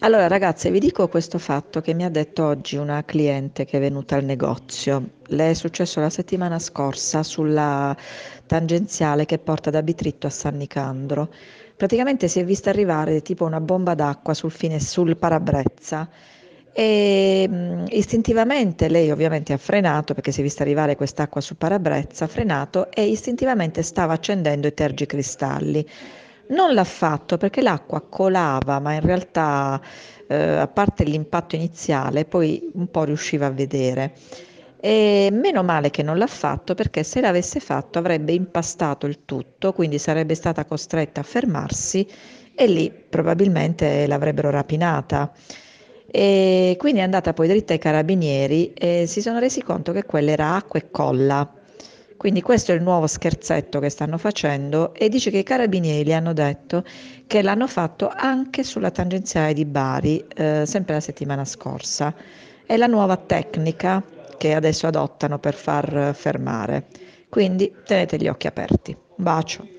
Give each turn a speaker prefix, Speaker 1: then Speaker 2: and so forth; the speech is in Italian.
Speaker 1: Allora ragazze, vi dico questo fatto che mi ha detto oggi una cliente che è venuta al negozio. Le è successo la settimana scorsa sulla tangenziale che porta da Bitritto a San Nicandro. Praticamente si è vista arrivare tipo una bomba d'acqua sul, fine, sul parabrezza e mh, mm, istintivamente lei ovviamente ha frenato perché si è vista arrivare quest'acqua sul parabrezza, ha frenato e istintivamente stava accendendo i tergicristalli. Non l'ha fatto perché l'acqua colava, ma in realtà, eh, a parte l'impatto iniziale, poi un po' riusciva a vedere. E meno male che non l'ha fatto perché se l'avesse fatto avrebbe impastato il tutto, quindi sarebbe stata costretta a fermarsi e lì probabilmente l'avrebbero rapinata. E quindi è andata poi dritta ai carabinieri e si sono resi conto che quella era acqua e colla quindi questo è il nuovo scherzetto che stanno facendo e dice che i carabinieri hanno detto che l'hanno fatto anche sulla tangenziale di Bari, eh, sempre la settimana scorsa. È la nuova tecnica che adesso adottano per far fermare. Quindi tenete gli occhi aperti. Un bacio.